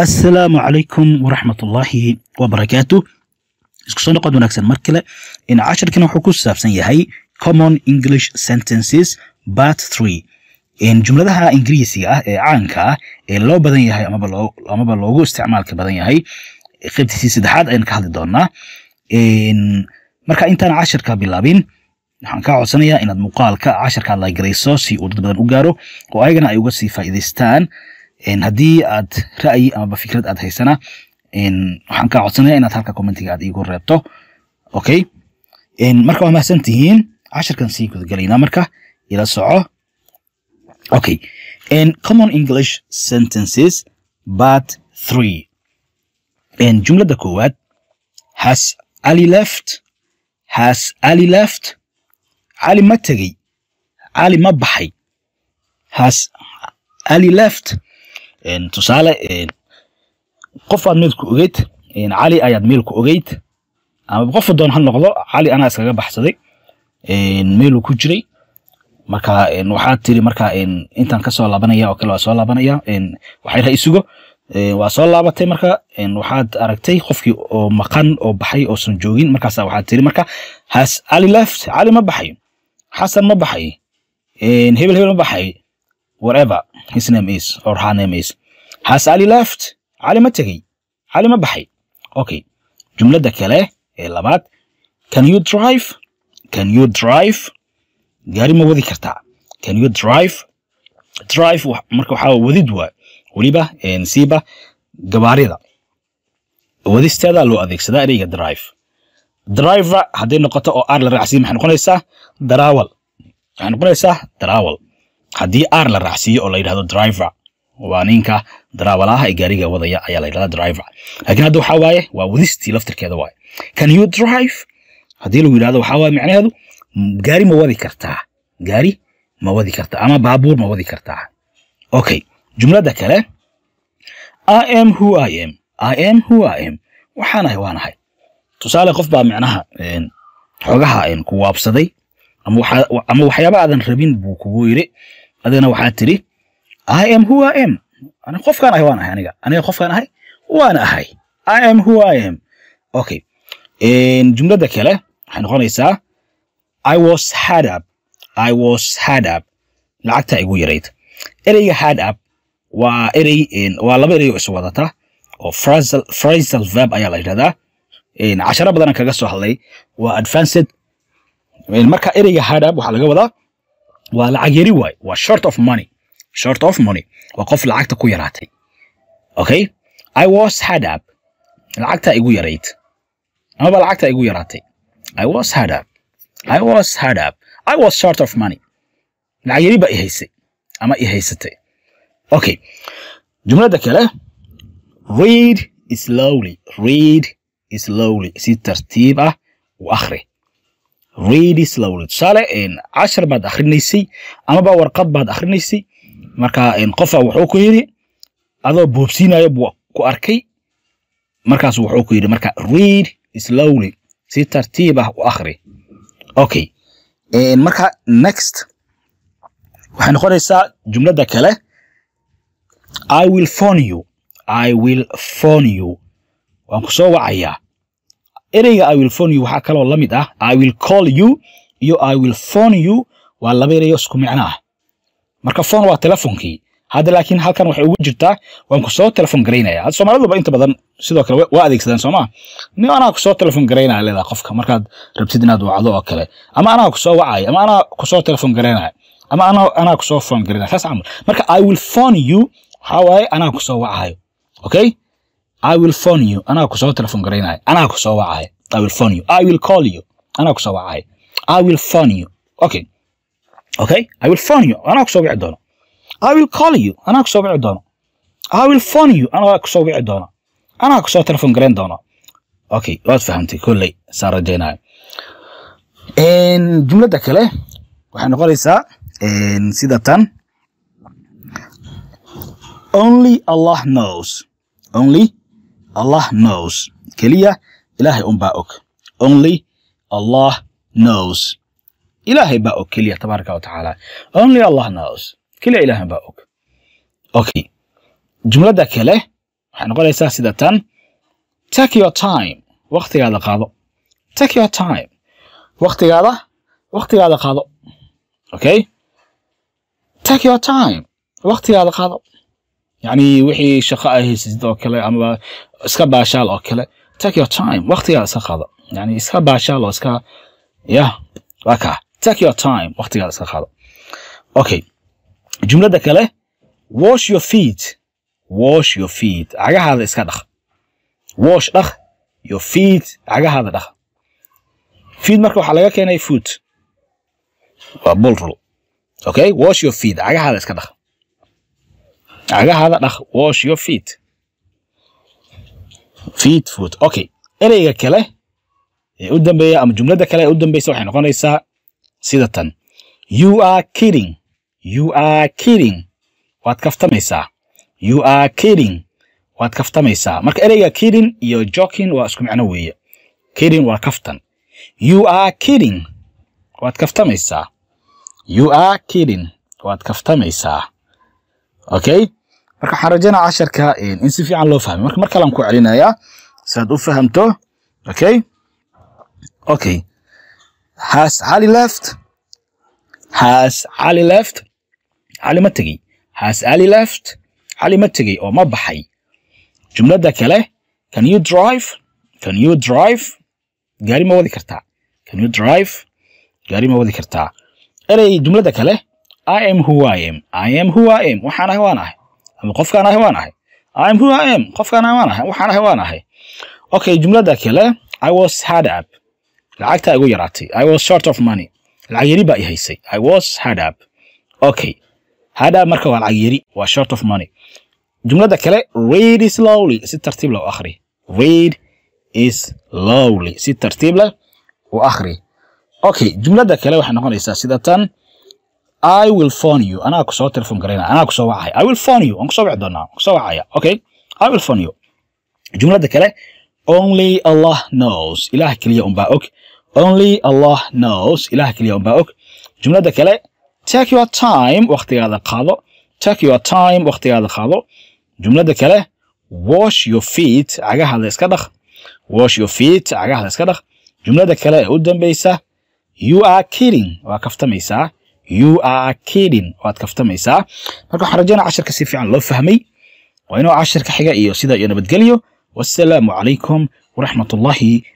asalaamu calaykum waraxmatullaahi wabarakaatu isku soo noqod wanaagsan mar kale in cashirkan wuxuu ku saabsan yahay common english sentences part three jumladaha ingiriisiga ah ee caanka ah ee loo badan yahay amaba loogu isticmaalka badan yahay qaybtiisii saddexaad ayaan ka hadli doonaa marka intaan cashirka bilaabin waxaan kaa codsanayaa inaad muuqaalka cashirka adlagarayso si uu dad badan u gaaro oo ayagana ay uga sii faaidaystaan haddii aad ra'yi amaba fikrad aad haysana waxaan kaa codsanaya inaad halka commentiga aad iigu reebto okay marka waa mahadsan tihiin cashirkan sii gudagelaynaa marka ila soco okay common english sentences bat three jumladda koowaad has cali left has cali left cali ma tegey cali ma baxay has cali left tusaale qof aad meelku ogeyd cali ayaad meelku ogeyd ama qofa doon ha noqdo cali anaa iskaga baxsaday meeluu ku jiray marka waxaad tiri marka intaan kasoo laabanaya oo kale waa soo laabanaya waxayra isugo waa soo laabatay marka waxaad aragtay qofkii oo maqan oo baxay oosan joogin markaasa waxaad tiri marka has cali left cali ma baxay xasan ma baxay hebel hebel ma baxay whatever his name is or her name is has ali left cali ma tegey cali ma baxay okay jumlada kale ee labaad can you drive can you drive gaari ma wadi kartaa can you drive drive marka waxaa wadid waa weliba siiba gabaarida wadisteeda loo adeegsadaa ereyga drive driver hadday noqoto oo aar la raacsiin maxay noqonaysaa daraawal maxay noqonaysaa daraawal haddii r la raacsiiyo oo la yidhahdo driver waa ninka daraawalaha ee gaariga wadaya ayaa la yidhahdaa driver laakiin hadda waxaa waaye waa wadistii laftirkeeda waaye can you drive haddii lagu yidhahdo waxaa waaye macnaheedu gaari ma wadi kartaa gaari ma wadi kartaa ama baabuur ma wadi kartaa okay jumladda kale i am who i am i am who i am waxaanahay waanahay tusaale qof baa micnaha xogaha ku waabsaday ama waxyaaba aadan rabin buu kugu yidhi adigana waxaad tidhi i am who i am qofkaan ahay waan ahay aniga aniga qofkaan ahay waan ahay i am who i am okay jumladda kale waxay noqonaysaa i was had up i was had up lacagtaa igu yarayd ereyga had up waa erey waa laba erey oo isu wadata oo phrasal verb ayaa la yidhahdaa casharo badanaan kaga soo hadlay waa advanced marka ereyga had up waxaa laga wadaa waa lacag yari waay waa short of money short of money waa qof lacagta ku yaraatay okay i was had up lacagta igu yarayd amaba lacagta igu yaraatay i was had up i was had up i was short of money lacag yari baa i ama i haysatay okay jumladda kale read slowly read slowly si tartiib ah u akhri ladies lowlid tusaale cashar baad akhrinaysay amaba warqad baad akhrinaysay marka qofa wuxuu ku yidhi adoo boobsiinayo buu ku arkay markaas wuxuu ku yidhi marka read slowly si tartiib ah u akhri okay marka next waxay noqonaysaa jumladda kale i will phone you i will phone you waan ku soo wacayaa ereyga i will phone you waxaa kaloo la mid ah i will call you iyo i will phone you waa laba ereyoo isku micno ah marka phone waa telefoonkii hadda laakiin halkan waxay ugu jirtaa waan kusoo telefon garaynaya soomaaliduba inta badan sidoo kale waa adeegsadaan sooma nin anaa kusoo telefon garaynaya leedaha qofka markaad rabtid inaad wacdo oo kale ama anaa kusoo wacaya ama anaa kusoo telefon garaynaya ama anaa kusoo phone garaynaya saas camal marka i will phone you waxaa waaye anaa kusoo wacayo okay I will phone you anaa ku soo telefoon garaynahay anaa ku soo wacahay I will phone you I will call you anaa ku soo wacahay I will phone you okay okay I will phone you anaa ku soo wici doono I will call you anaa ku soo wici doono I will phone you anaa ku wici doono anaa ku soo garayn doono okay waad fahamtay kolley saan rajaynayo jumladda kale waxay noqonaysaa sida tan only Allah knows only Allah knows. Keliya ilaahay unbaa og. Only Allah knows. ilaahay baa og keliya tabaaraka wa only allah knows keliya ilaahay baa og okay jumladda kale waxay noqonaysaa sida tan take your time waktigaada qaado take your time waktigaada waktigaada qaado okay take your time waktigaada qaado yacni wixii shaqo a haysid oo kale amaba iska baashaal oo kale take your time waqtigaa iska qaado yani iska baashaal oo iska yah waa kaa take your time waqtigaa iska qaado okay jumladda kale wash your feet wash your feet cagahaada iska dhaq wash dhaq your feet cagahaada dhaq feed marka waxaa laga keenay food waa bolrul okay wash your feet cagahaada iska dhaq cagahada dhaq wash your feet feet foot okay ereyga kale ee u dambeeya ama jumladda kale ee u dambeysa waxay noqonaysaa sida tan you are kidding you are kidding waad kaftamaysaa you are kidding waad kaftamaysaa marka ereyga kidding iyo jokin waa isku macno weeye kidding waa kaftan you are kidding waad kaftamaysaa you are kidding waad kaftamaysaa okay marka waxaan rajaynaa casharka in si fiican loo fahmay marka mar kalean ku celinayaa saad u fahamto okay okay has cali left has cali left cali ma tegey has cali left cali ma tegey oo ma baxay jumladda kale can you drive can you drive gaari ma wadi kartaa can you drive gaari ma wadi kartaa erey jumladda kale i am who i am i am who i am waxaan ahay waan ahay ama qofkaan ahay waan ahay I'm who I am qofkaan ahay waan ahay waxaan ahay waan ahay okay jumlada kale I was hard up lacagta igu yaraatay I was short of money lacag yari baa i I was hard up okay hard up marka waa lacag yari waa short of money jumlada kale read slowly si tartiib leh u akhri read slowly si tartiib leh u akhri okay jumlada kale waxay noqonaysaa sida i will phone you anaa ku soo telefoon anaa ku soo i will phone you waan ku wici doonaa waan ku wacaya okay i will phone you jumladda kale only allah knows ilaah keliya unbaa og only allah knows ilaah keliya unbaa og jumladda kale take your time wakhtigaada qaado take your time wakhtigaada qaado jumladda kale wash your feet cagahada iska dhaq wash your feet cagahada iska dhaq jumladda kale ee u dambaysa you are kidding waa kaftamaysaa you are kidding waad kaftamaysaa marka waxaan rajaynaa casharka si fiican loo fahmay waa inuu cashirka xiga iyo sida iyo nabadgelyo wasalaamu calaykum waraxmat ullaahi